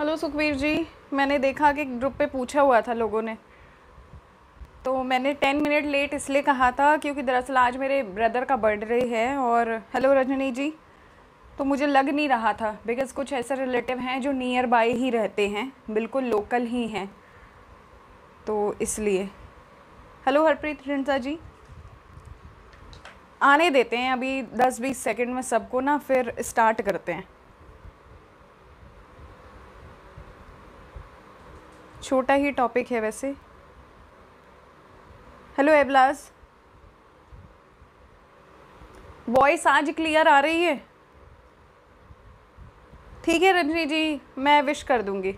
hello Sukhvir जी मैंने देखा कि ग्रुप पे पूछा हुआ था लोगों ने तो मैंने टेन मिनट लेट इसलिए कहा था क्योंकि दरअसल आज मेरे ब्रदर का बर्थडे है और हेलो रजनी जी तो मुझे लग नहीं रहा था बिकॉज़ कुछ ऐसे रिलेटिव हैं जो नियर बाय ही रहते हैं बिल्कुल लोकल ही हैं तो इसलिए हेलो हरप्रीत रिंसा जी आने देते हैं अभी दस बीस सेकेंड में सबको ना फिर स्टार्ट करते हैं छोटा ही टॉपिक है वैसे हेलो एबलास वॉइस आज क्लियर आ रही है ठीक है रंजनी जी मैं विश कर दूंगी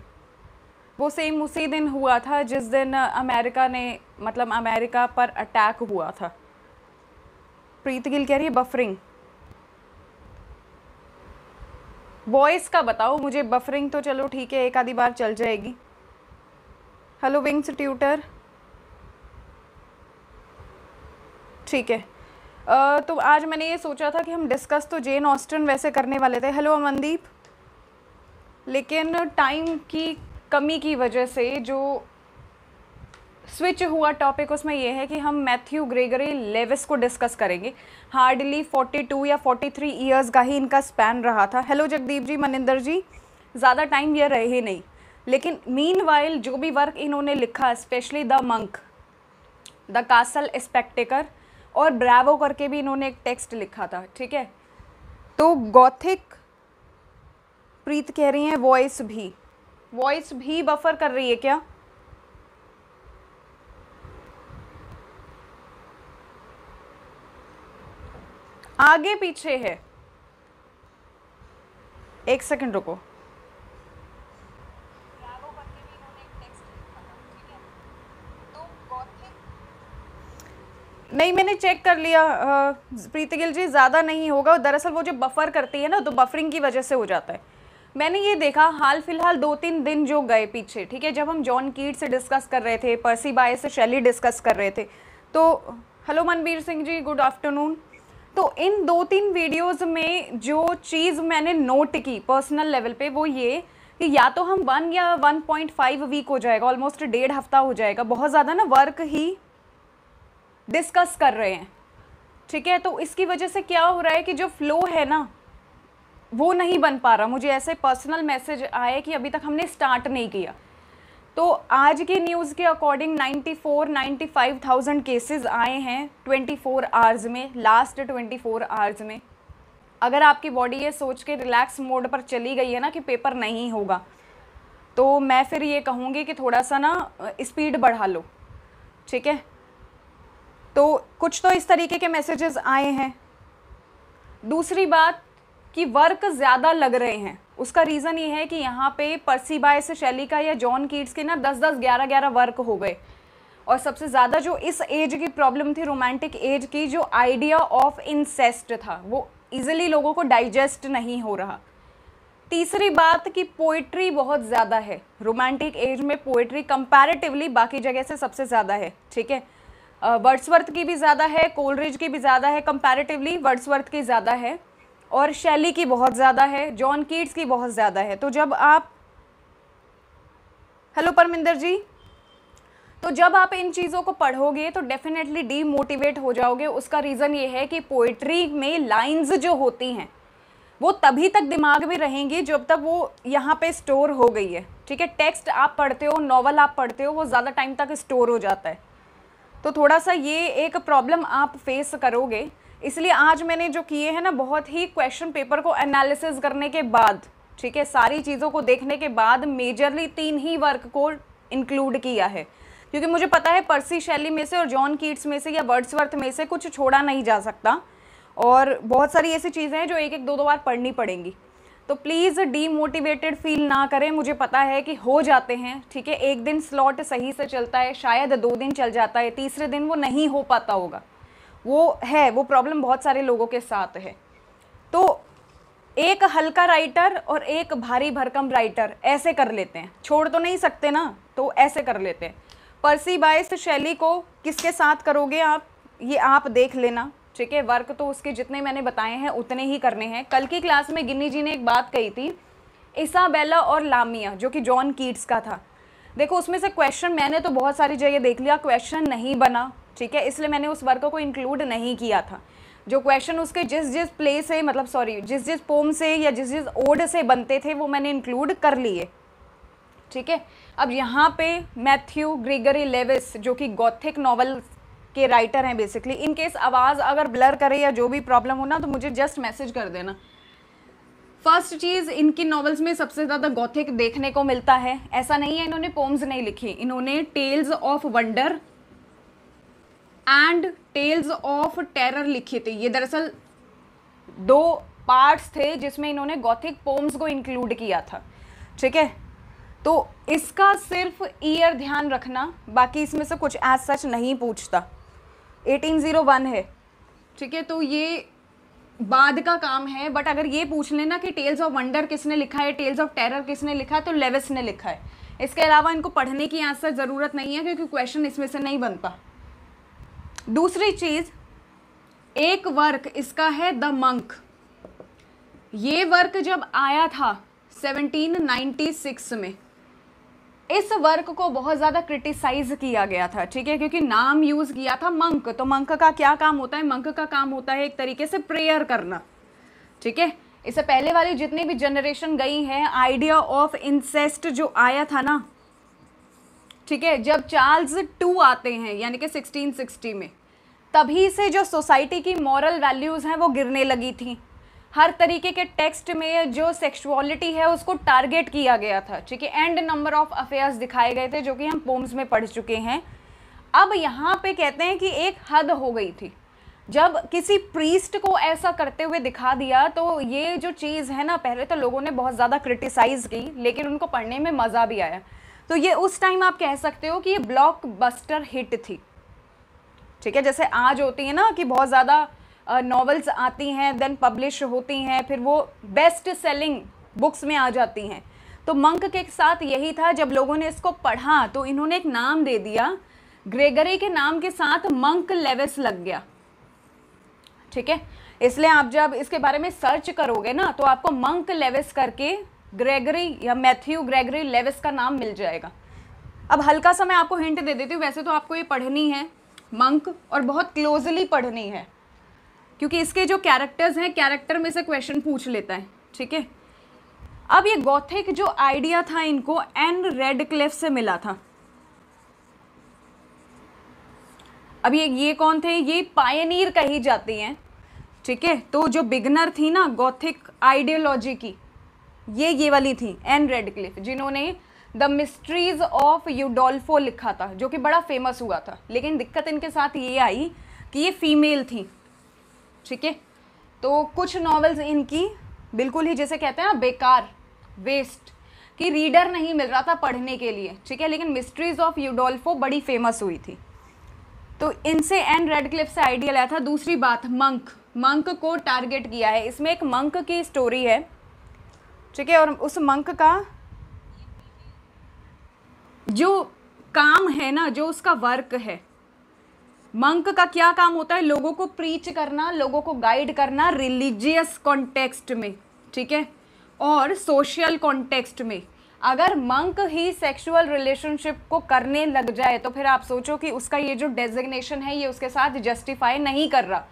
वो सेम उसी दिन हुआ था जिस दिन अमेरिका ने मतलब अमेरिका पर अटैक हुआ था प्रीत गिल कह रही है बफरिंग वॉइस का बताओ मुझे बफरिंग तो चलो ठीक है एक आधी बार चल जाएगी हेलो विंग्स ट्यूटर ठीक है तो आज मैंने ये सोचा था कि हम डिस्कस तो जेन ऑस्टन वैसे करने वाले थे हेलो अमनदीप लेकिन टाइम की कमी की वजह से जो स्विच हुआ टॉपिक उसमें यह है कि हम मैथ्यू ग्रेगरी लेविस को डिस्कस करेंगे हार्डली 42 या 43 ईयर्स का ही इनका स्पैन रहा था हेलो जगदीप जी मनिंदर जी ज़्यादा टाइम यह रहे ही नहीं लेकिन मीन वाइल जो भी वर्क इन्होंने लिखा specially the monk the castle spectre और ब्रावो करके भी इन्होंने एक टेक्स्ट लिखा था ठीक है तो गौथिक प्रीत कह रही है वॉइस भी वॉइस भी बफर कर रही है क्या आगे पीछे है एक सेकंड रुको नहीं मैंने चेक कर लिया प्रीति गिल जी ज़्यादा नहीं होगा दरअसल वो जो बफर करती है ना तो बफरिंग की वजह से हो जाता है मैंने ये देखा हाल फिलहाल दो तीन दिन जो गए पीछे ठीक है जब हम जॉन कीट से डिस्कस कर रहे थे पर्सी बाय से शैली डिस्कस कर रहे थे तो hello Manbir Singh ji good afternoon तो इन दो तीन वीडियोस में जो चीज़ मैंने नोट की पर्सनल लेवल पे वो ये कि या तो हम वन या वन पॉइंट फाइव वीक हो जाएगा ऑलमोस्ट डेढ़ हफ्ता हो जाएगा बहुत ज़्यादा ना वर्क ही डिस्कस कर रहे हैं ठीक है तो इसकी वजह से क्या हो रहा है कि जो फ्लो है ना वो नहीं बन पा रहा मुझे ऐसे पर्सनल मैसेज आए कि अभी तक हमने स्टार्ट नहीं किया तो आज की न्यूज़ के अकॉर्डिंग 94 95,000 केसेस आए हैं 24 आवर्स में लास्ट 24 आवर्स में अगर आपकी बॉडी ये सोच के रिलैक्स मोड पर चली गई है ना कि पेपर नहीं होगा तो मैं फिर ये कहूँगी कि थोड़ा सा ना स्पीड बढ़ा लो ठीक है तो कुछ तो इस तरीके के मैसेजेस आए हैं दूसरी बात कि वर्क ज़्यादा लग रहे हैं उसका रीज़न ये है कि यहाँ पे पर्सी से शैली का या जॉन कीट्स के ना दस दस ग्यारह ग्यारह वर्क हो गए और सबसे ज़्यादा जो इस एज की प्रॉब्लम थी रोमांटिक एज की जो आइडिया ऑफ इंसेस्ट था वो ईजिली लोगों को डाइजेस्ट नहीं हो रहा तीसरी बात कि पोइट्री बहुत ज़्यादा है रोमांटिक एज में पोइट्री कंपैरेटिवली बाकी जगह से सबसे ज़्यादा है ठीक है वर्ड्सवर्थ की भी ज़्यादा है कोलरिज की भी ज़्यादा है कंपैरेटिवली वर्ड्सवर्थ की ज़्यादा है और शैली की बहुत ज़्यादा है जॉन कीट्स की बहुत ज़्यादा है तो जब आप हेलो परमिंदर जी तो जब आप इन चीज़ों को पढ़ोगे तो डेफिनेटली डीमोटिवेट हो जाओगे उसका रीज़न ये है कि पोइट्री में लाइन्स जो होती हैं वो तभी तक दिमाग में रहेंगी जब तक वो यहाँ पे स्टोर हो गई है ठीक है टेक्स्ट आप पढ़ते हो नॉवल आप पढ़ते हो वो ज़्यादा टाइम तक स्टोर हो जाता है तो थोड़ा सा ये एक प्रॉब्लम आप फेस करोगे इसलिए आज मैंने जो किए हैं ना बहुत ही क्वेश्चन पेपर को एनालिसिस करने के बाद ठीक है सारी चीज़ों को देखने के बाद मेजरली तीन ही वर्क को इंक्लूड किया है क्योंकि मुझे पता है पर्सी शैली में से और जॉन कीट्स में से या वर्ड्सवर्थ में से कुछ छोड़ा नहीं जा सकता और बहुत सारी ऐसी चीज़ें हैं जो एक एक दो दो बार पढ़नी पड़ेंगी तो प्लीज़ डीमोटिवेटेड फील ना करें मुझे पता है कि हो जाते हैं ठीक है एक दिन स्लॉट सही से चलता है शायद दो दिन चल जाता है तीसरे दिन वो नहीं हो पाता होगा वो है वो प्रॉब्लम बहुत सारे लोगों के साथ है तो एक हल्का राइटर और एक भारी भरकम राइटर ऐसे कर लेते हैं छोड़ तो नहीं सकते ना तो ऐसे कर लेते हैं परसी बाइस शैली को किसके साथ करोगे आप ये आप देख लेना ठीक है वर्क तो उसके जितने मैंने बताए हैं उतने ही करने हैं कल की क्लास में गिन्नी जी ने एक बात कही थी इसाबेला और लामिया जो कि जॉन कीट्स का था देखो उसमें से क्वेश्चन मैंने तो बहुत सारी जगह देख लिया क्वेश्चन नहीं बना ठीक है इसलिए मैंने उस वर्क को इंक्लूड नहीं किया था जो क्वेश्चन उसके जिस जिस प्ले से मतलब सॉरी जिस जिस पोम से या जिस जिस ओड से बनते थे वो मैंने इंक्लूड कर लिए ठीक है अब यहाँ पे मैथ्यू ग्रेगरी लेविस जो कि गौथिक नॉवल के राइटर हैं बेसिकली इन केस आवाज़ अगर ब्लर करे या जो भी प्रॉब्लम हो ना तो मुझे जस्ट मैसेज कर देना फर्स्ट चीज़ इनकी नॉवेल्स में सबसे ज़्यादा गौथिक देखने को मिलता है ऐसा नहीं है इन्होंने पोम्स नहीं लिखी इन्होंने tales of wonder and tales of terror लिखे थे ये दरअसल दो पार्ट्स थे जिसमें इन्होंने गौथिक पोम्स को इंक्लूड किया था ठीक है तो इसका सिर्फ ईयर ध्यान रखना बाकी इसमें से कुछ एज सच नहीं पूछता 1801 है ठीक है तो ये बाद का काम है बट अगर ये पूछ लेना कि टेल्स ऑफ वंडर किसने लिखा है टेल्स ऑफ टेरर किसने लिखा है तो लेविस ने लिखा है इसके अलावा इनको पढ़ने की यहाँ से ज़रूरत नहीं है क्योंकि क्वेश्चन इसमें से नहीं बनता दूसरी चीज़ एक वर्क इसका है द मंक ये वर्क जब आया था 1796 में इस वर्क को बहुत ज़्यादा क्रिटिसाइज किया गया था ठीक है क्योंकि नाम यूज़ किया था मंक तो मंक का क्या काम होता है मंक का काम होता है एक तरीके से प्रेयर करना ठीक है इससे पहले वाली जितनी भी जनरेशन गई है आइडिया ऑफ इंसेस्ट जो आया था ना ठीक है जब चार्ल्स टू आते हैं यानी कि 1660 में तभी से जो सोसाइटी की मॉरल वैल्यूज़ हैं वो गिरने लगी थी हर तरीके के टेक्स्ट में जो सेक्सुअलिटी है उसको टारगेट किया गया था ठीक है एंड नंबर ऑफ अफेयर्स दिखाए गए थे जो कि हम पोम्स में पढ़ चुके हैं अब यहाँ पे कहते हैं कि एक हद हो गई थी जब किसी प्रीस्ट को ऐसा करते हुए दिखा दिया तो ये जो चीज़ है ना पहले तो लोगों ने बहुत ज़्यादा क्रिटिसाइज़ की लेकिन उनको पढ़ने में मज़ा भी आया तो ये उस टाइम आप कह सकते हो कि ये ब्लॉक हिट थी ठीक है जैसे आज होती है ना कि बहुत ज़्यादा नॉवेल्स आती हैं देन पब्लिश होती हैं फिर वो बेस्ट सेलिंग बुक्स में आ जाती हैं तो मंक के साथ यही था जब लोगों ने इसको पढ़ा तो इन्होंने एक नाम दे दिया ग्रेगरी के नाम के साथ मंक लेविस लग गया ठीक है इसलिए आप जब इसके बारे में सर्च करोगे ना तो आपको मंक लेविस करके ग्रेगरी या मैथ्यू ग्रेगरी लेविस का नाम मिल जाएगा अब हल्का सा मैं आपको हिंट दे देती हूँ वैसे तो आपको ये पढ़नी है मंक और बहुत क्लोजली पढ़नी है क्योंकि इसके जो कैरेक्टर्स हैं कैरेक्टर में से क्वेश्चन पूछ लेता है ठीक है अब ये गॉथिक जो आइडिया था इनको एन रेड क्लिफ से मिला था अब ये ये कौन थे ये पायनियर कही जाती हैं ठीक है तो जो बिगनर थी ना गॉथिक आइडियोलॉजी की ये ये वाली थी एन रेड क्लिफ जिन्होंने द मिस्ट्रीज ऑफ यूडोल्फो लिखा था जो कि बड़ा फेमस हुआ था लेकिन दिक्कत इनके साथ ये आई कि ये फीमेल थी ठीक है तो कुछ नॉवेल्स इनकी बिल्कुल ही जैसे कहते हैं ना बेकार वेस्ट कि रीडर नहीं मिल रहा था पढ़ने के लिए ठीक है लेकिन मिस्ट्रीज ऑफ यूडोल्फो बड़ी फेमस हुई थी तो इनसे एंड रेड क्लिप से आइडिया लाया था दूसरी बात मंक मंक को टारगेट किया है इसमें एक मंक की स्टोरी है ठीक है और उस मंक का जो काम है ना जो उसका वर्क है मंक का क्या काम होता है लोगों को प्रीच करना लोगों को गाइड करना रिलीजियस कॉन्टेक्स्ट में ठीक है और सोशल कॉन्टेक्स्ट में अगर मंक ही सेक्सुअल रिलेशनशिप को करने लग जाए तो फिर आप सोचो कि उसका ये जो डेजिग्नेशन है ये उसके साथ जस्टिफाई नहीं कर रहा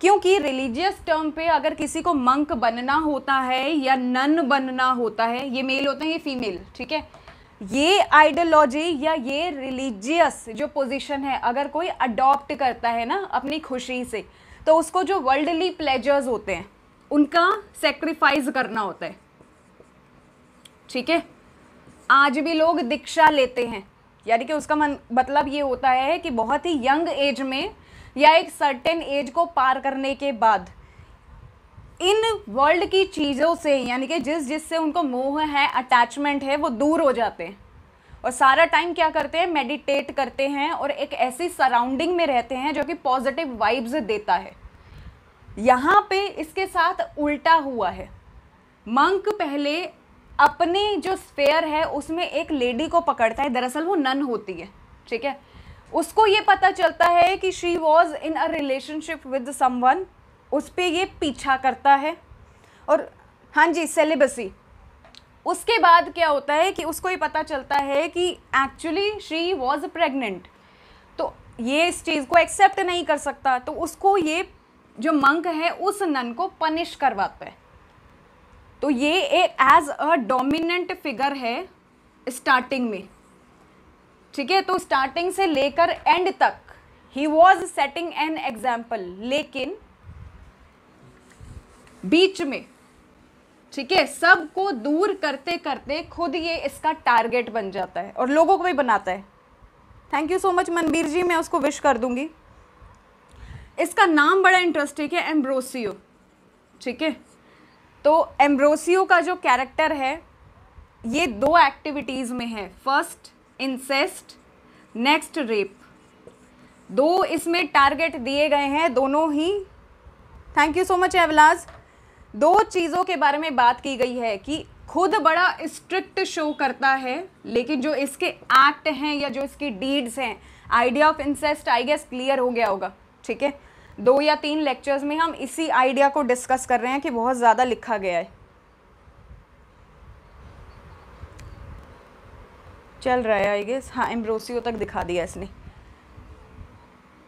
क्योंकि रिलीजियस टर्म पे अगर किसी को मंक बनना होता है या नन बनना होता है ये मेल होते हैं ये फीमेल ठीक है ये आइडियोलॉजी या ये रिलीजियस जो पोजीशन है अगर कोई अडॉप्ट करता है ना अपनी खुशी से तो उसको जो वर्ल्डली प्लेजर्स होते हैं उनका सेक्रीफाइस करना होता है ठीक है आज भी लोग दीक्षा लेते हैं यानी कि उसका मन मतलब ये होता है कि बहुत ही यंग एज में या एक सर्टेन एज को पार करने के बाद इन वर्ल्ड की चीज़ों से यानी कि जिस जिस से उनको मोह है अटैचमेंट है वो दूर हो जाते हैं और सारा टाइम क्या करते हैं मेडिटेट करते हैं और एक ऐसी सराउंडिंग में रहते हैं जो कि पॉजिटिव वाइब्स देता है यहाँ पे इसके साथ उल्टा हुआ है मंक पहले अपने जो स्पेयर है उसमें एक लेडी को पकड़ता है दरअसल वो नन होती है ठीक है उसको ये पता चलता है कि she was in a relationship with someone उस पर ये पीछा करता है और हाँ जी सेलेबसी उसके बाद क्या होता है कि उसको ये पता चलता है कि एक्चुअली शी वॉज प्रेगनेंट तो ये इस चीज़ को एक्सेप्ट नहीं कर सकता तो उसको ये जो मंक है उस नन को पनिश करवाता है तो ये एक एज अ डोमिनेंट फिगर है स्टार्टिंग में ठीक है तो स्टार्टिंग से लेकर एंड तक ही वॉज सेटिंग एन एग्जाम्पल लेकिन बीच में ठीक है सब को दूर करते करते खुद ये इसका टारगेट बन जाता है और लोगों को भी बनाता है thank you so much Manbir ji मैं उसको विश कर दूंगी इसका नाम बड़ा इंटरेस्टिंग है एम्ब्रोसियो ठीक है तो एम्ब्रोसियो का जो कैरेक्टर है ये दो एक्टिविटीज़ में है फर्स्ट इंसेस्ट नेक्स्ट रेप दो इसमें टारगेट दिए गए हैं दोनों ही थैंक यू सो मच एवलाज़ दो चीज़ों के बारे में बात की गई है कि खुद बड़ा स्ट्रिक्ट शो करता है लेकिन जो इसके एक्ट हैं या जो इसकी डीड्स हैं idea of incest I guess clear हो गया होगा ठीक है दो या तीन लेक्चर्स में हम इसी आइडिया को डिस्कस कर रहे हैं कि बहुत ज़्यादा लिखा गया है चल रहा है आई गेस हाँ एम्ब्रोसियो तक दिखा दिया इसने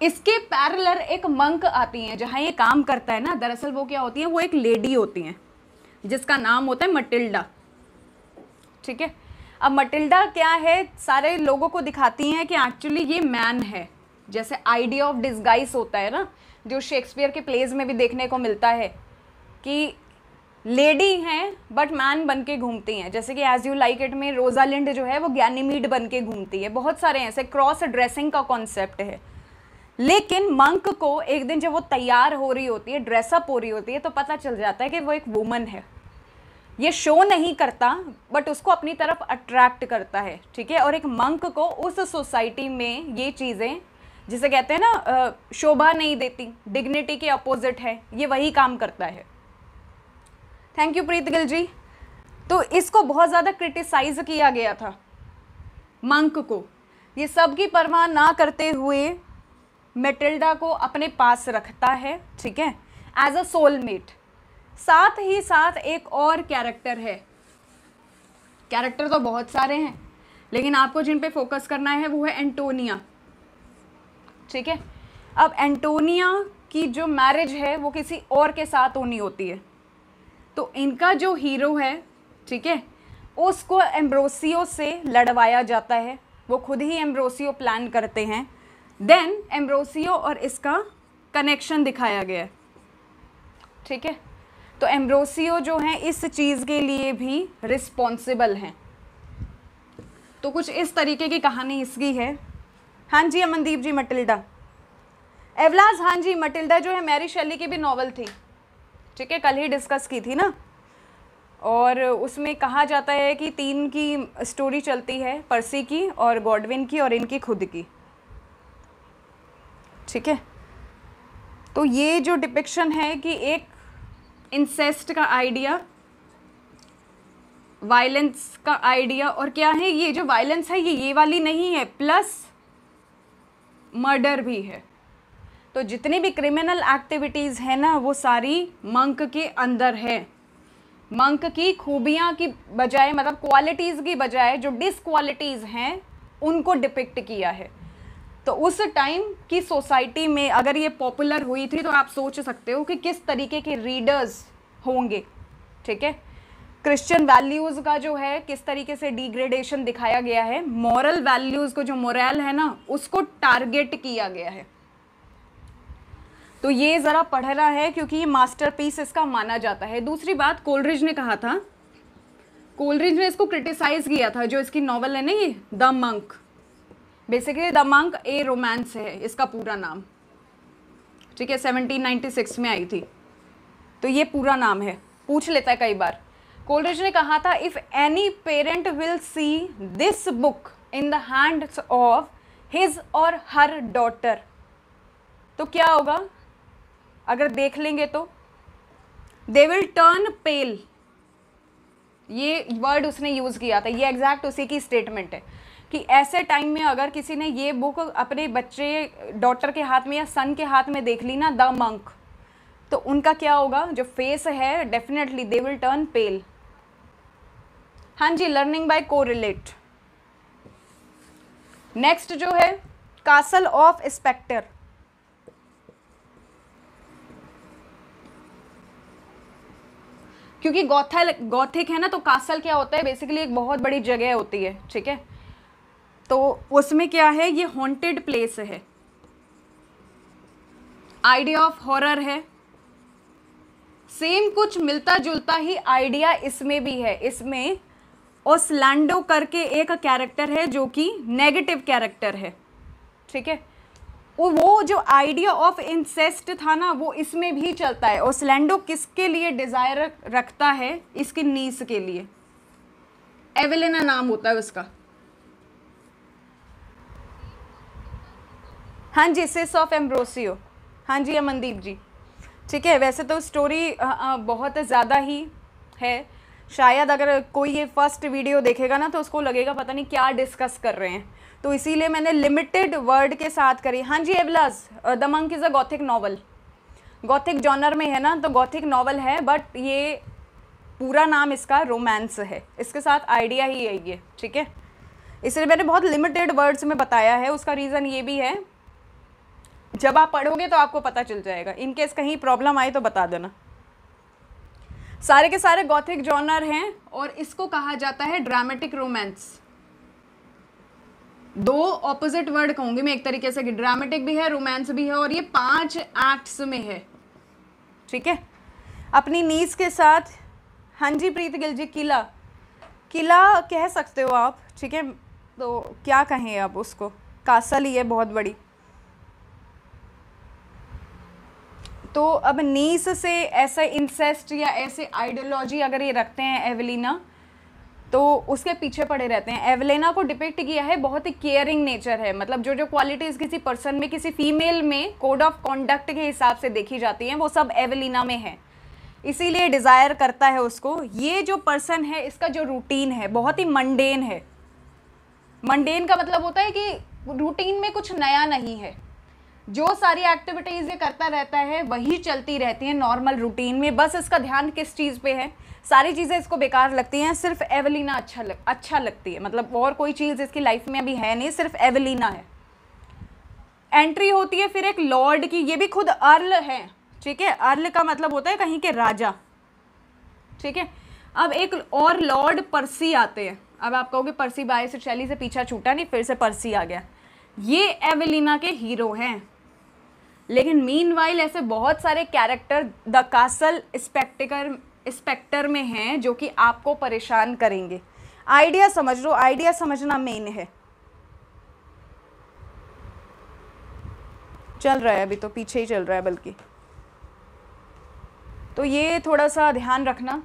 इसके पैरलर एक मंक आती हैं जहाँ ये काम करता है ना दरअसल वो क्या होती हैं वो एक लेडी होती हैं जिसका नाम होता है मटिल्डा ठीक है अब मटिल्डा क्या है सारे लोगों को दिखाती हैं कि एक्चुअली ये मैन है जैसे आइडिया ऑफ डिस्गाइस होता है ना जो शेक्सपियर के प्लेज में भी देखने को मिलता है कि लेडी हैं बट मैन बन के घूमती हैं जैसे कि एज यू लाइक इट में रोजालिंड जो है वो ज्ञानीमीड बन के घूमती है बहुत सारे ऐसे क्रॉस ड्रेसिंग का कॉन्सेप्ट है लेकिन मंक को एक दिन जब वो तैयार हो रही होती है ड्रेसअप हो रही होती है तो पता चल जाता है कि वो एक वुमन है ये शो नहीं करता बट उसको अपनी तरफ अट्रैक्ट करता है ठीक है और एक मंक को उस सोसाइटी में ये चीज़ें जिसे कहते हैं ना शोभा नहीं देती डिग्निटी के अपोजिट है ये वही काम करता है थैंक यू प्रीत गिल जी तो इसको बहुत ज़्यादा क्रिटिसाइज किया गया था मंक को ये सब की परवाह ना करते हुए मेटिल्डा को अपने पास रखता है ठीक है एज अ सोलमेट साथ ही साथ एक और कैरेक्टर है कैरेक्टर तो बहुत सारे हैं लेकिन आपको जिन पे फोकस करना है वो है एंटोनिया ठीक है अब एंटोनिया की जो मैरिज है वो किसी और के साथ होनी होती है तो इनका जो हीरो है ठीक है उसको एम्ब्रोसियो से लड़वाया जाता है वो खुद ही एम्ब्रोसियो प्लान करते हैं देन एम्ब्रोसियो और इसका कनेक्शन दिखाया गया है ठीक है तो एम्ब्रोसियो जो है इस चीज़ के लिए भी रिस्पॉन्सिबल हैं तो कुछ इस तरीके की कहानी इसकी है हाँ जी अमनदीप जी मटिल्डा एवलाज हाँ जी मटिल्डा जो है मैरी शैली की भी नॉवल थी ठीक है कल ही डिस्कस की थी ना और उसमें कहा जाता है कि तीन की स्टोरी चलती है पर्सी की और गॉडविन की और इनकी खुद की ठीक है तो ये जो डिपिक्शन है कि एक इंसेस्ट का आइडिया वायलेंस का आइडिया और क्या है ये जो वायलेंस है ये ये वाली नहीं है प्लस मर्डर भी है तो जितनी भी क्रिमिनल एक्टिविटीज़ है ना वो सारी मंक के अंदर है मंक की खूबियाँ की बजाय मतलब क्वालिटीज़ की बजाय जो डिसक्वालिटीज़ हैं उनको डिपिक्ट किया है तो उस टाइम की सोसाइटी में अगर ये पॉपुलर हुई थी तो आप सोच सकते हो कि किस तरीके के रीडर्स होंगे ठीक है क्रिश्चियन वैल्यूज़ का जो है किस तरीके से डिग्रेडेशन दिखाया गया है मॉरल वैल्यूज़ को जो मोरल है ना उसको टारगेट किया गया है तो ये ज़रा पढ़ना है क्योंकि ये मास्टरपीस इसका माना जाता है दूसरी बात कोलरिज ने कहा था कोलरिज ने इसको क्रिटिसाइज़ किया था जो इसकी नॉवल है ना ये the monk basically the monk a romance है इसका पूरा नाम ठीक है 1796 में आई थी तो ये पूरा नाम है पूछ लेता है कई बार कोलरेज ने कहा था if any parent will see this book in the hands of his or her daughter तो क्या होगा अगर देख लेंगे तो दे विल टर्न पेल ये वर्ड उसने यूज़ किया था ये एग्जैक्ट उसी की स्टेटमेंट है कि ऐसे टाइम में अगर किसी ने ये बुक अपने बच्चे डॉटर के हाथ में या सन के हाथ में देख ली ना द मंक तो उनका क्या होगा जो फेस है definitely they will turn pale हाँ जी लर्निंग बाय को नेक्स्ट जो है कासल ऑफ स्पेक्टर क्योंकि गौथल गौथिक है ना तो कासल क्या होता है बेसिकली एक बहुत बड़ी जगह होती है ठीक है तो उसमें क्या है ये हॉन्टेड प्लेस है आइडिया ऑफ हॉरर है सेम कुछ मिलता जुलता ही आइडिया इसमें भी है इसमें ओसलैंडो करके एक कैरेक्टर है जो कि नेगेटिव कैरेक्टर है ठीक है वो जो आइडिया ऑफ इंसेस्ट था ना वो इसमें भी चलता है ओसलैंडो किसके लिए डिज़ायर रखता है इसके नीस के लिए एवेलिना नाम होता है उसका हाँ जी सिस ऑफ एम्ब्रोसियो हाँ जी अमनदीप जी ठीक है वैसे तो स्टोरी बहुत ज़्यादा ही है शायद अगर कोई ये फर्स्ट वीडियो देखेगा ना तो उसको लगेगा पता नहीं क्या डिस्कस कर रहे हैं तो इसीलिए मैंने लिमिटेड वर्ड के साथ करी हाँ जी एवलाज the monk is a gothic novel gothic genre में है ना तो गॉथिक नावल है बट ये पूरा नाम इसका रोमांस है इसके साथ आइडिया ही है ये ठीक है इसलिए मैंने बहुत लिमिटेड वर्ड्स में बताया है उसका रीज़न ये भी है जब आप पढ़ोगे तो आपको पता चल जाएगा इनकेस कहीं प्रॉब्लम आए तो बता देना सारे के सारे गौथिक जॉनर हैं और इसको कहा जाता है ड्रामेटिक रोमांस दो ऑपोजिट वर्ड कहूंगी मैं एक तरीके से कि ड्रामेटिक भी है रोमांस भी है और ये पांच एक्ट्स में है ठीक है अपनी नीस के साथ हाँ जी प्रीत गिल जी किला किला कह सकते हो आप ठीक है तो क्या कहें अब उसको कासल ही है बहुत बड़ी तो अब नीस से ऐसा इंसेस्ट या ऐसे आइडियोलॉजी अगर ये रखते हैं एवलिना तो उसके पीछे पड़े रहते हैं एवलेना को डिपेक्ट किया है बहुत ही केयरिंग नेचर है मतलब जो जो क्वालिटीज़ किसी पर्सन में किसी फीमेल में कोड ऑफ कॉन्डक्ट के हिसाब से देखी जाती हैं वो सब एवलिना में है इसीलिए डिज़ायर करता है उसको ये जो पर्सन है इसका जो रूटीन है बहुत ही मंडेन है मंडेन का मतलब होता है कि रूटीन में कुछ नया नहीं है जो सारी एक्टिविटीज़ ये करता रहता है वही चलती रहती है नॉर्मल रूटीन में बस इसका ध्यान किस चीज़ पे है सारी चीज़ें इसको बेकार लगती हैं सिर्फ एवलिना अच्छा लग अच्छा लगती है मतलब और कोई चीज़ इसकी लाइफ में अभी है नहीं सिर्फ एवलिना है एंट्री होती है फिर एक लॉर्ड की ये भी खुद अर्ल है ठीक है अर्ल का मतलब होता है कहीं के राजा ठीक है अब एक और लॉर्ड परसी आते हैं अब आप कहोगे परसी बाय से शैली से पीछा छूटा नहीं फिर से परसी आ गया ये एवेलिना के हीरो हैं लेकिन मीन वाइल ऐसे बहुत सारे कैरेक्टर द कासल स्पेक्टिकर स्पेक्टर में हैं जो कि आपको परेशान करेंगे आइडिया समझ लो आइडिया समझना मेन है चल रहा है अभी तो पीछे ही चल रहा है बल्कि तो ये थोड़ा सा ध्यान रखना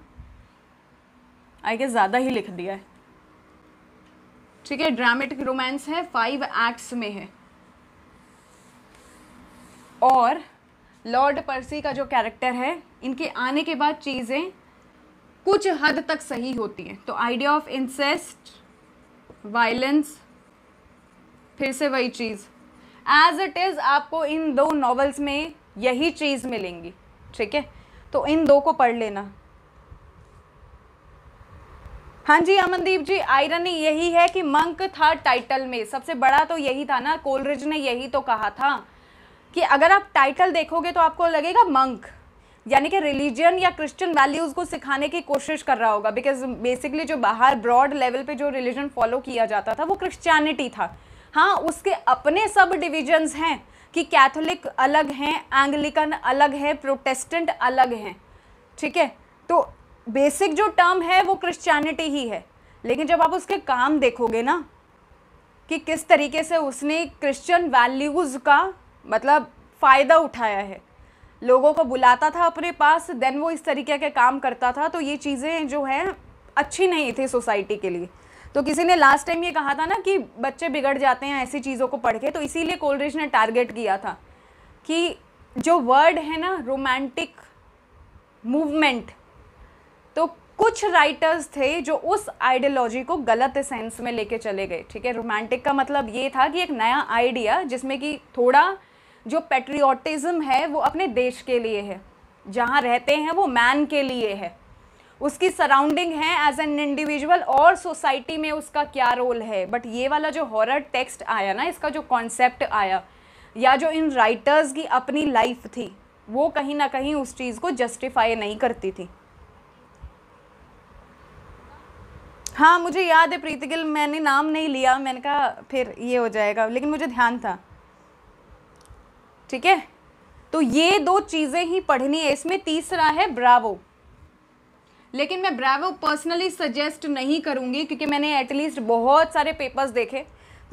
आई गेस ज़्यादा ही लिख दिया है ठीक है ड्रामेटिक रोमांस है फाइव एक्ट्स में है और लॉर्ड पर्सी का जो कैरेक्टर है इनके आने के बाद चीज़ें कुछ हद तक सही होती हैं तो आइडिया ऑफ इंसेस्ट वायलेंस फिर से वही चीज़ एज इट इज़ आपको इन दो नॉवेल्स में यही चीज़ मिलेंगी ठीक है तो इन दो को पढ़ लेना हाँ जी अमनदीप जी आयरन यही है कि मंक था टाइटल में सबसे बड़ा तो यही था ना कोलरिज ने यही तो कहा था कि अगर आप टाइटल देखोगे तो आपको लगेगा मंक यानी कि रिलीजन या क्रिश्चियन वैल्यूज़ को सिखाने की कोशिश कर रहा होगा बिकॉज बेसिकली जो बाहर ब्रॉड लेवल पे जो रिलीजन फॉलो किया जाता था वो क्रिश्चियनिटी था हाँ उसके अपने सब डिविजन्स हैं कि कैथोलिक अलग हैं एंग्लिकन अलग है प्रोटेस्टेंट अलग हैं ठीक है तो बेसिक जो टर्म है वो क्रिश्चियनिटी ही है लेकिन जब आप उसके काम देखोगे ना कि किस तरीके से उसने क्रिश्चियन वैल्यूज़ का मतलब फ़ायदा उठाया है लोगों को बुलाता था अपने पास देन वो इस तरीके के काम करता था तो ये चीज़ें जो हैं अच्छी नहीं थी सोसाइटी के लिए तो किसी ने लास्ट टाइम ये कहा था ना कि बच्चे बिगड़ जाते हैं ऐसी चीज़ों को पढ़ के तो इसीलिए कोलरिज ने टारगेट किया था कि जो वर्ड है ना रोमांटिक मूवमेंट तो कुछ राइटर्स थे जो उस आइडियोलॉजी को गलत सेंस में लेके चले गए ठीक है रोमांटिक का मतलब ये था कि एक नया आइडिया जिसमें कि थोड़ा जो पेट्रियाटिज़म है वो अपने देश के लिए है जहाँ रहते हैं वो मैन के लिए है उसकी सराउंडिंग है एज एन इंडिविजुअल और सोसाइटी में उसका क्या रोल है बट ये वाला जो हॉरर टेक्स्ट आया ना इसका जो कॉन्सेप्ट आया या जो इन राइटर्स की अपनी लाइफ थी वो कहीं ना कहीं उस चीज़ को जस्टिफाई नहीं करती थी हाँ मुझे याद है प्रीति गिल मैंने नाम नहीं लिया मैंने कहा फिर ये हो जाएगा लेकिन मुझे ध्यान था ठीक है तो ये दो चीज़ें ही पढ़नी है इसमें तीसरा है ब्रावो लेकिन मैं ब्रावो पर्सनली सजेस्ट नहीं करूंगी क्योंकि मैंने एटलीस्ट बहुत सारे पेपर्स देखे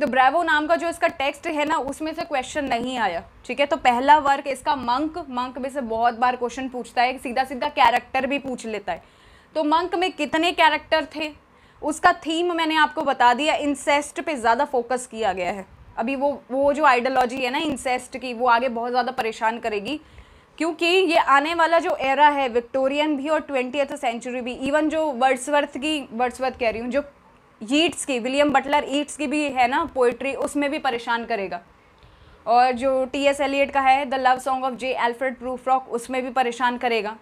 तो ब्रावो नाम का जो इसका टेक्स्ट है ना उसमें से क्वेश्चन नहीं आया ठीक है तो पहला वर्क इसका मंक मंक में से बहुत बार क्वेश्चन पूछता है सीधा सीधा कैरेक्टर भी पूछ लेता है तो मंक में कितने कैरेक्टर थे उसका थीम मैंने आपको बता दिया इंसेस्ट पे ज़्यादा फोकस किया गया है अभी वो वो जो आइडियोलॉजी है ना इंसेस्ट की वो आगे बहुत ज़्यादा परेशान करेगी क्योंकि ये आने वाला जो एरा है विक्टोरियन भी और ट्वेंटी सेंचुरी भी इवन जो वर्ड्सवर्थ की वर्ड्सवर्थ कह रही हूँ जो ईट्स की विलियम बटलर ईट्स की भी है ना पोइट्री उसमें भी परेशान करेगा और जो टी एस एलियट का है the love song of J Alfred Prufrock उसमें भी परेशान करेगा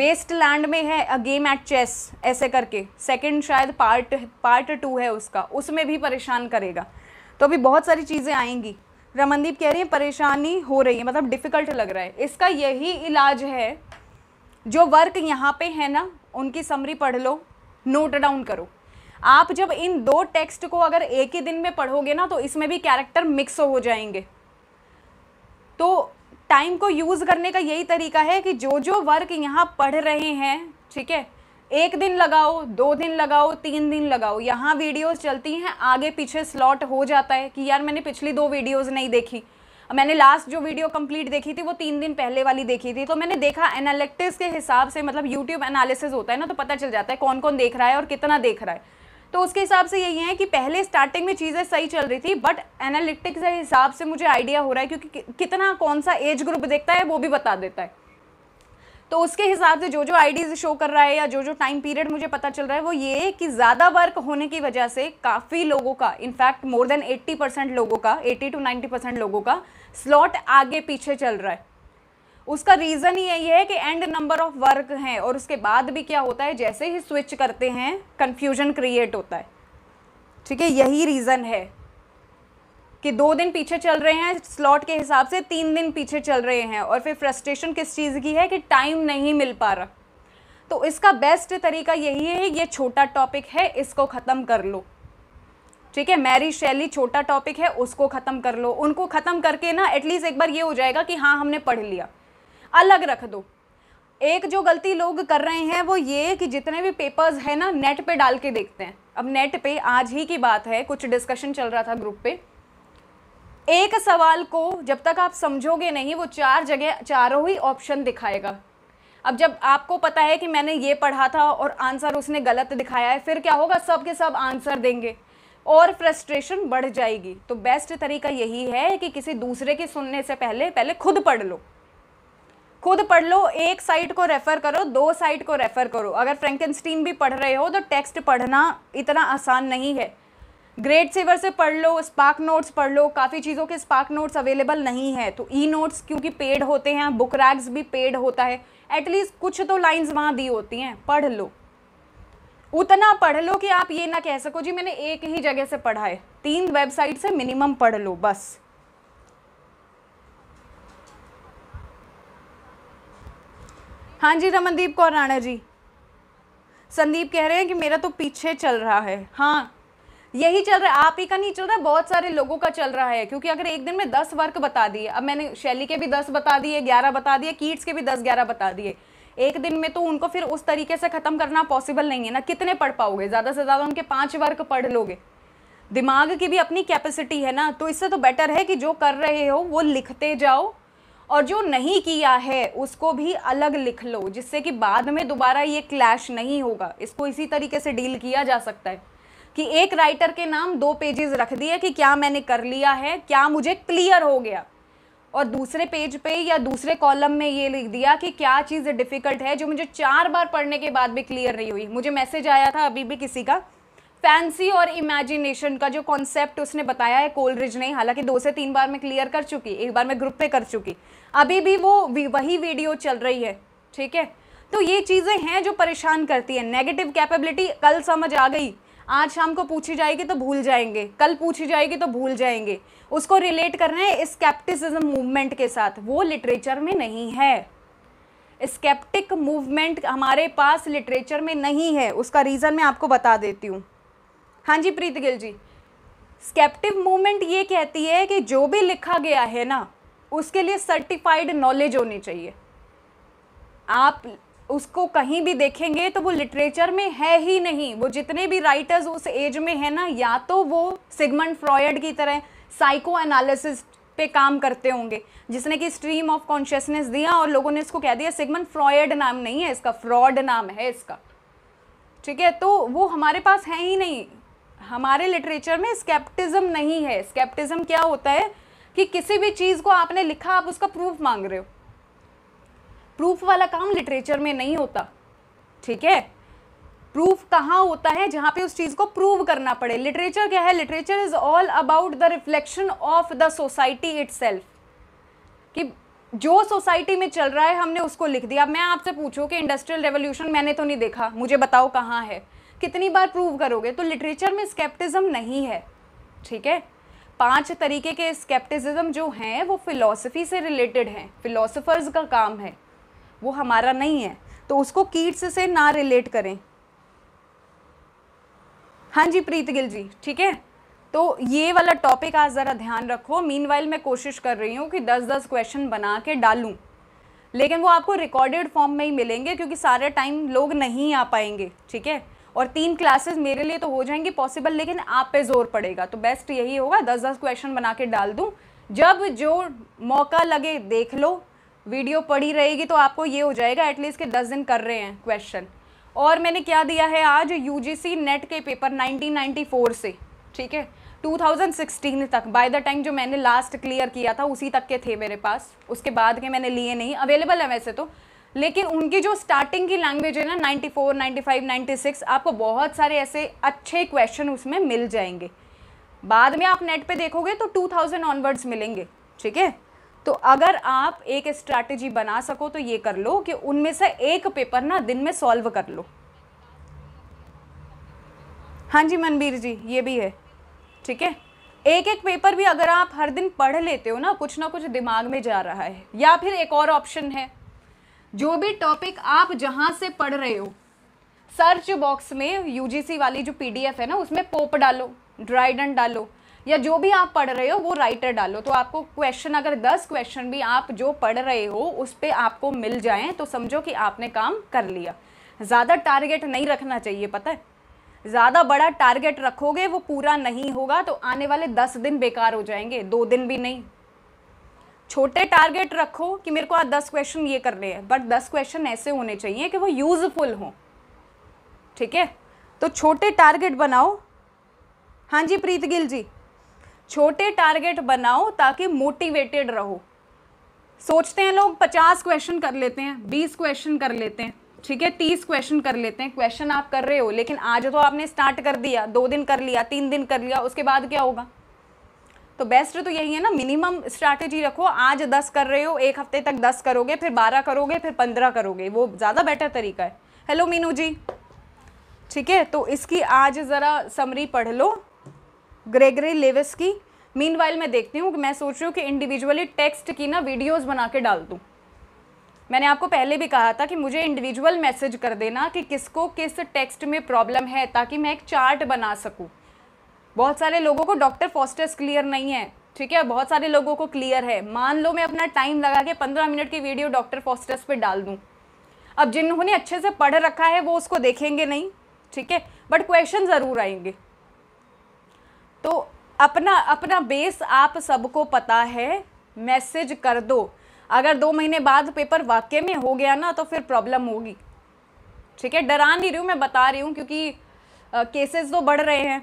वेस्ट लैंड में है अ गेम एट चेस ऐसे करके सेकंड शायद पार्ट पार्ट टू है उसका उसमें भी परेशान करेगा तो अभी बहुत सारी चीज़ें आएंगी रमनदीप कह रही है परेशानी हो रही है मतलब डिफ़िकल्ट लग रहा है इसका यही इलाज है जो वर्क यहाँ पे है ना उनकी समरी पढ़ लो नोट डाउन करो आप जब इन दो टेक्स्ट को अगर एक ही दिन में पढ़ोगे ना तो इसमें भी कैरेक्टर मिक्स हो जाएंगे तो टाइम को यूज़ करने का यही तरीका है कि जो जो वर्क यहाँ पढ़ रहे हैं ठीक है एक दिन लगाओ दो दिन लगाओ तीन दिन लगाओ यहाँ वीडियोस चलती हैं आगे पीछे स्लॉट हो जाता है कि यार मैंने पिछली दो वीडियोस नहीं देखी मैंने लास्ट जो वीडियो कंप्लीट देखी थी वो तीन दिन पहले वाली देखी थी तो मैंने देखा एनालिटिक्स के हिसाब से मतलब यूट्यूब एनालिसिस होता है ना तो पता चल जाता है कौन कौन देख रहा है और कितना देख रहा है तो उसके हिसाब से यही है कि पहले स्टार्टिंग में चीज़ें सही चल रही थी बट एनालिटिक्स के हिसाब से मुझे आइडिया हो रहा है क्योंकि कितना कौन सा एज ग्रुप देखता है वो भी बता देता है तो उसके हिसाब से जो जो आईडीज शो कर रहा है या जो जो टाइम पीरियड मुझे पता चल रहा है वो ये कि ज़्यादा वर्क होने की वजह से काफ़ी लोगों का इनफैक्ट मोर देन 80 परसेंट लोगों का 80 टू 90 परसेंट लोगों का स्लॉट आगे पीछे चल रहा है उसका रीज़न ही यही है कि एंड नंबर ऑफ वर्क हैं और उसके बाद भी क्या होता है जैसे ही स्विच करते हैं कन्फ्यूजन क्रिएट होता है ठीक है यही रीज़न है कि दो दिन पीछे चल रहे हैं स्लॉट के हिसाब से तीन दिन पीछे चल रहे हैं और फिर फ्रस्ट्रेशन किस चीज़ की है कि टाइम नहीं मिल पा रहा तो इसका बेस्ट तरीका यही है ये छोटा टॉपिक है इसको ख़त्म कर लो ठीक है मैरी शैली छोटा टॉपिक है उसको ख़त्म कर लो उनको ख़त्म करके ना एटलीस्ट एक बार ये हो जाएगा कि हाँ हमने पढ़ लिया अलग रख दो एक जो गलती लोग कर रहे हैं वो ये कि जितने भी पेपर्स हैं ना नेट पे डाल के देखते हैं अब नेट पे आज ही की बात है कुछ डिस्कशन चल रहा था ग्रुप पे एक सवाल को जब तक आप समझोगे नहीं वो चार जगह चारों ही ऑप्शन दिखाएगा अब जब आपको पता है कि मैंने ये पढ़ा था और आंसर उसने गलत दिखाया है फिर क्या होगा सब के सब आंसर देंगे और फ्रस्ट्रेशन बढ़ जाएगी तो बेस्ट तरीका यही है कि किसी दूसरे के सुनने से पहले पहले खुद पढ़ लो खुद पढ़ लो एक साइड को रेफ़र करो दो साइड को रेफ़र करो अगर फ्रेंकनस्टीन भी पढ़ रहे हो तो टेक्स्ट पढ़ना इतना आसान नहीं है ग्रेड सेवर से पढ़ लो स्पार्क नोट्स पढ़ लो काफ़ी चीज़ों के स्पार्क नोट्स अवेलेबल नहीं है तो ई नोट्स क्योंकि पेड होते हैं बुक रैग्स भी पेड होता है एटलीस्ट कुछ तो लाइंस वहाँ दी होती हैं पढ़ लो उतना पढ़ लो कि आप ये ना कह सको जी मैंने एक ही जगह से पढ़ा है तीन वेबसाइट से मिनिमम पढ़ लो बस हाँ जी रमनदीप कौर राणा जी संदीप कह रहे हैं कि मेरा तो पीछे चल रहा है हाँ यही चल रहा है आप ही का नहीं चल रहा है बहुत सारे लोगों का चल रहा है क्योंकि अगर एक दिन में दस वर्क बता दिए अब मैंने शैली के भी दस बता दिए ग्यारह बता दिए कीट्स के भी दस ग्यारह बता दिए एक दिन में तो उनको फिर उस तरीके से ख़त्म करना पॉसिबल नहीं है ना कितने पढ़ पाओगे ज़्यादा से ज़्यादा उनके पाँच वर्क पढ़ लोगे दिमाग की भी अपनी कैपेसिटी है ना तो इससे तो बेटर है कि जो कर रहे हो वो लिखते जाओ और जो नहीं किया है उसको भी अलग लिख लो जिससे कि बाद में दोबारा ये क्लैश नहीं होगा इसको इसी तरीके से डील किया जा सकता है कि एक राइटर के नाम दो पेजेस रख दिए कि क्या मैंने कर लिया है क्या मुझे क्लियर हो गया और दूसरे पेज पे या दूसरे कॉलम में ये लिख दिया कि क्या चीज़ डिफ़िकल्ट है जो मुझे चार बार पढ़ने के बाद भी क्लियर नहीं हुई मुझे मैसेज आया था अभी भी किसी का फैंसी और इमेजिनेशन का जो कॉन्सेप्ट उसने बताया है कोलरिज ने हालांकि दो से तीन बार मैं क्लियर कर चुकी एक बार मैं ग्रुप पे कर चुकी अभी भी वो वही वीडियो चल रही है ठीक है तो ये चीज़ें हैं जो परेशान करती है नेगेटिव कैपेबिलिटी कल समझ आ गई आज शाम को पूछी जाएगी तो भूल जाएंगे कल पूछी जाएगी तो भूल जाएंगे उसको रिलेट कर रहे हैं स्केप्टिसिज्म मूवमेंट के साथ वो लिटरेचर में नहीं है स्केप्टिक मूवमेंट हमारे पास लिटरेचर में नहीं है उसका रीज़न मैं आपको बता देती हूँ हाँ जी प्रीत गिल जी स्केप्टिव मूवमेंट ये कहती है कि जो भी लिखा गया है ना उसके लिए सर्टिफाइड नॉलेज होनी चाहिए आप उसको कहीं भी देखेंगे तो वो लिटरेचर में है ही नहीं वो जितने भी राइटर्स उस एज में है ना या तो वो सिगमंड फ्रॉयड की तरह साइको एनालिसिस पे काम करते होंगे जिसने कि स्ट्रीम ऑफ कॉन्शियसनेस दिया और लोगों ने इसको कह दिया सिगमंड फ्रॉयड नाम नहीं है इसका फ्रॉड नाम है इसका ठीक है तो वो हमारे पास है ही नहीं हमारे लिटरेचर में स्केप्टिज्म नहीं है स्केप्टिज्म क्या होता है कि किसी भी चीज़ को आपने लिखा आप उसका प्रूफ मांग रहे हो प्रूफ वाला काम लिटरेचर में नहीं होता ठीक है प्रूफ कहाँ होता है जहाँ पे उस चीज़ को प्रूव करना पड़े लिटरेचर क्या है literature is all about the reflection of the society it कि जो सोसाइटी में चल रहा है हमने उसको लिख दिया मैं आपसे पूछूँ कि इंडस्ट्रियल रेवोल्यूशन मैंने तो नहीं देखा मुझे बताओ कहाँ है कितनी बार प्रूव करोगे तो लिटरेचर में स्केप्टिज्म नहीं है ठीक है पांच तरीके के स्केप्टिसिज्म जो हैं वो फिलॉसफी से रिलेटेड हैं फिलोसफर्स का काम है वो हमारा नहीं है तो उसको कीट्स से ना रिलेट करें हाँ जी प्रीत गिल जी ठीक है तो ये वाला टॉपिक आज ज़रा ध्यान रखो मीनवाइल मैं कोशिश कर रही हूँ कि दस दस क्वेश्चन बना के डालूँ लेकिन वो आपको रिकॉर्डेड फॉर्म में ही मिलेंगे क्योंकि सारा टाइम लोग नहीं आ पाएंगे ठीक है और तीन क्लासेस मेरे लिए तो हो जाएंगी पॉसिबल लेकिन आप पे जोर पड़ेगा तो बेस्ट यही होगा दस दस क्वेश्चन बना के डाल दूँ जब जो मौका लगे देख लो वीडियो पढ़ी रहेगी तो आपको ये हो जाएगा एटलीस्ट के दस दिन कर रहे हैं क्वेश्चन और मैंने क्या दिया है आज यू नेट के पेपर 1994 से ठीक है 2016 तक बाय द टाइम जो मैंने लास्ट क्लियर किया था उसी तक के थे मेरे पास उसके बाद के मैंने लिए नहीं अवेलेबल है वैसे तो लेकिन उनकी जो स्टार्टिंग की लैंग्वेज है ना 94, 95, 96 आपको बहुत सारे ऐसे अच्छे क्वेश्चन उसमें मिल जाएंगे बाद में आप नेट पे देखोगे तो 2000 ऑनवर्ड्स मिलेंगे ठीक है तो अगर आप एक स्ट्रैटेजी बना सको तो ये कर लो कि उनमें से एक पेपर ना दिन में सॉल्व कर लो हाँ जी मनबीर जी ये भी है ठीक है एक एक पेपर भी अगर आप हर दिन पढ़ लेते हो ना कुछ ना कुछ दिमाग में जा रहा है या फिर एक और ऑप्शन है जो भी टॉपिक आप जहाँ से पढ़ रहे हो सर्च बॉक्स में यूजीसी वाली जो पीडीएफ है ना उसमें पोप डालो ड्राइडन डालो या जो भी आप पढ़ रहे हो वो राइटर डालो तो आपको क्वेश्चन अगर दस क्वेश्चन भी आप जो पढ़ रहे हो उस पर आपको मिल जाएँ तो समझो कि आपने काम कर लिया ज़्यादा टारगेट नहीं रखना चाहिए पता है ज़्यादा बड़ा टारगेट रखोगे वो पूरा नहीं होगा तो आने वाले दस दिन बेकार हो जाएंगे दो दिन भी नहीं छोटे टारगेट रखो कि मेरे को आज दस क्वेश्चन ये करने हैं बट दस क्वेश्चन ऐसे होने चाहिए कि वो यूज़फुल हों ठीक है तो छोटे टारगेट बनाओ हाँ जी प्रीत गिल जी छोटे टारगेट बनाओ ताकि मोटिवेटेड रहो सोचते हैं लोग पचास क्वेश्चन कर लेते हैं बीस क्वेश्चन कर लेते हैं ठीक है तीस क्वेश्चन कर लेते हैं क्वेश्चन आप कर रहे हो लेकिन आज तो आपने स्टार्ट कर दिया दो दिन कर लिया तीन दिन कर लिया उसके बाद क्या होगा तो बेस्ट तो यही है ना मिनिमम स्ट्रैटेजी रखो आज दस कर रहे हो एक हफ्ते तक दस करोगे फिर बारह करोगे फिर पंद्रह करोगे वो ज़्यादा बेटर तरीका है हेलो मीनू जी ठीक है तो इसकी आज ज़रा समरी पढ़ लो ग्रेगरी लेविस की मीन मैं देखती हूँ मैं सोच रही हूँ कि इंडिविजुअली टेक्स्ट की ना वीडियोज़ बना के डाल दूँ मैंने आपको पहले भी कहा था कि मुझे इंडिविजुअल मैसेज कर देना कि किसको किस टेक्स्ट में प्रॉब्लम है ताकि मैं एक चार्ट बना सकूँ बहुत सारे लोगों को डॉक्टर फॉस्टर्स क्लियर नहीं है ठीक है बहुत सारे लोगों को क्लियर है मान लो मैं अपना टाइम लगा के पंद्रह मिनट की वीडियो डॉक्टर फॉस्टर्स पर डाल दूँ अब जिन्होंने अच्छे से पढ़ रखा है वो उसको देखेंगे नहीं ठीक है बट क्वेश्चन ज़रूर आएंगे तो अपना अपना बेस आप सबको पता है मैसेज कर दो अगर दो महीने बाद पेपर वाकई में हो गया ना तो फिर प्रॉब्लम होगी ठीक है डरा नहीं रही हूँ मैं बता रही हूँ क्योंकि केसेस तो बढ़ रहे हैं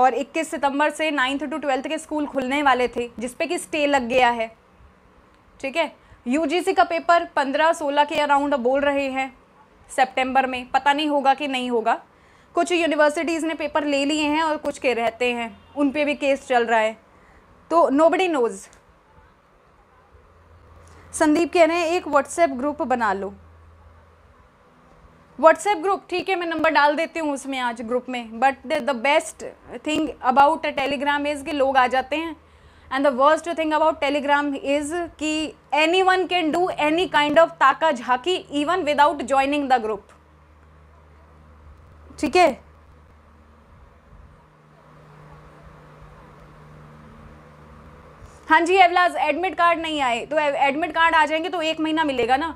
और 21 सितंबर से नाइन्थ टू ट्वेल्थ के स्कूल खुलने वाले थे जिसपे कि स्टे लग गया है ठीक है यूजीसी का पेपर 15-16 के अराउंड बोल रहे हैं सितंबर में पता नहीं होगा कि नहीं होगा कुछ यूनिवर्सिटीज़ ने पेपर ले लिए हैं और कुछ के रहते हैं उन पे भी केस चल रहा है तो नोबडी नोज़ संदीप कह रहे हैं एक व्हाट्सएप ग्रुप बना लो व्हाट्सएप ग्रुप ठीक है मैं नंबर डाल देती हूँ उसमें आज ग्रुप में but the best thing about Telegram is कि लोग आ जाते हैं and the worst thing about Telegram is कि anyone can do any kind of ताका झाकी even without joining the group ठीक है हाँ जी एवलाज एडमिट कार्ड नहीं आए तो एडमिट कार्ड आ जाएंगे तो एक महीना मिलेगा ना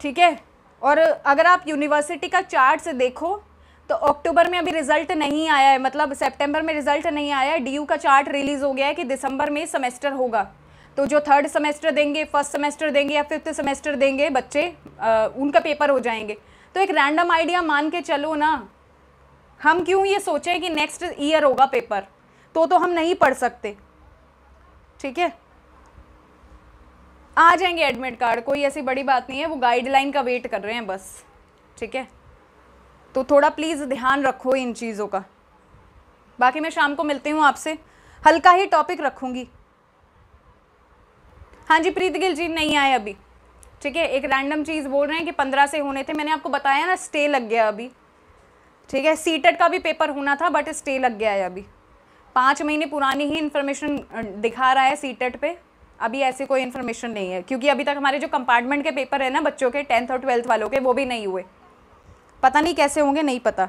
ठीक है और अगर आप यूनिवर्सिटी का चार्ट से देखो तो अक्टूबर में अभी रिजल्ट नहीं आया है मतलब सितंबर में रिजल्ट नहीं आया है डीयू का चार्ट रिलीज़ हो गया है कि दिसंबर में सेमेस्टर होगा तो जो थर्ड सेमेस्टर देंगे फर्स्ट सेमेस्टर देंगे या फिफ्थ सेमेस्टर देंगे बच्चे आ, उनका पेपर हो जाएंगे तो एक रैंडम आइडिया मान के चलो ना हम क्यों ये सोचें कि नेक्स्ट ईयर होगा पेपर तो तो हम नहीं पढ़ सकते ठीक है आ जाएंगे एडमिट कार्ड कोई ऐसी बड़ी बात नहीं है वो गाइडलाइन का वेट कर रहे हैं बस ठीक है तो थोड़ा प्लीज़ ध्यान रखो इन चीज़ों का बाकी मैं शाम को मिलती हूँ आपसे हल्का ही टॉपिक रखूँगी हाँ जी प्रीत गिल जी नहीं आए अभी ठीक है एक रैंडम चीज़ बोल रहे हैं कि पंद्रह से होने थे मैंने आपको बताया ना स्टे लग गया अभी ठीक है सीटेट का भी पेपर होना था बट स्टे लग गया है अभी पाँच महीने पुरानी ही इन्फॉर्मेशन दिखा रहा है सीटेट पे अभी ऐसी कोई इन्फॉर्मेशन नहीं है क्योंकि अभी तक हमारे जो कंपार्टमेंट के पेपर है ना बच्चों के टेंथ और ट्वेल्थ वालों के वो भी नहीं हुए पता नहीं कैसे होंगे नहीं पता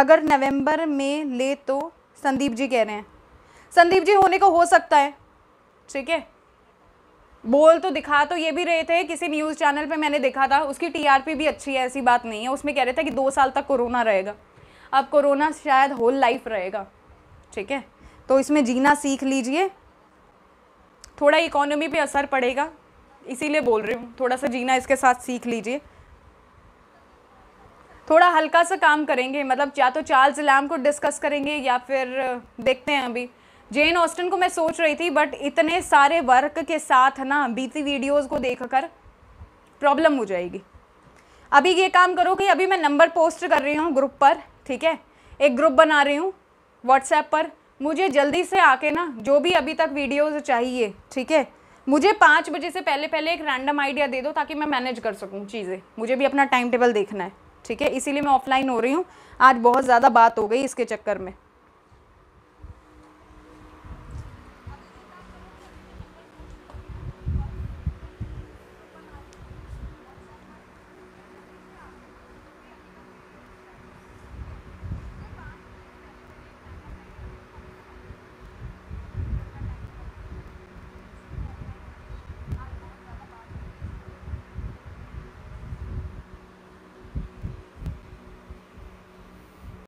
अगर नवंबर में ले तो संदीप जी कह रहे हैं संदीप जी होने को हो सकता है ठीक है बोल तो दिखा तो ये भी रहे थे किसी न्यूज़ चैनल पे मैंने देखा था उसकी टीआरपी भी अच्छी है ऐसी बात नहीं है उसमें कह रहे थे कि दो साल तक कोरोना रहेगा अब कोरोना शायद होल लाइफ रहेगा ठीक है तो इसमें जीना सीख लीजिए थोड़ा इकोनॉमी पे असर पड़ेगा इसीलिए बोल रही हूँ थोड़ा सा जीना इसके साथ सीख लीजिए थोड़ा हल्का सा काम करेंगे मतलब या तो चार्ल्स लैम को डिस्कस करेंगे या फिर देखते हैं अभी जेन ऑस्टन को मैं सोच रही थी बट इतने सारे वर्क के साथ ना बीती वीडियोज़ को देख कर प्रॉब्लम हो जाएगी अभी ये काम करो कि अभी मैं नंबर पोस्ट कर रही हूँ ग्रुप पर ठीक है एक ग्रुप बना रही हूँ व्हाट्सएप पर मुझे जल्दी से आके ना जो भी अभी तक वीडियोज़ चाहिए ठीक है मुझे पाँच बजे से पहले पहले एक रैंडम आइडिया दे दो ताकि मैं मैनेज कर सकूँ चीज़ें मुझे भी अपना टाइम टेबल देखना है ठीक है इसीलिए मैं ऑफलाइन हो रही हूँ आज बहुत ज़्यादा बात हो गई इसके चक्कर में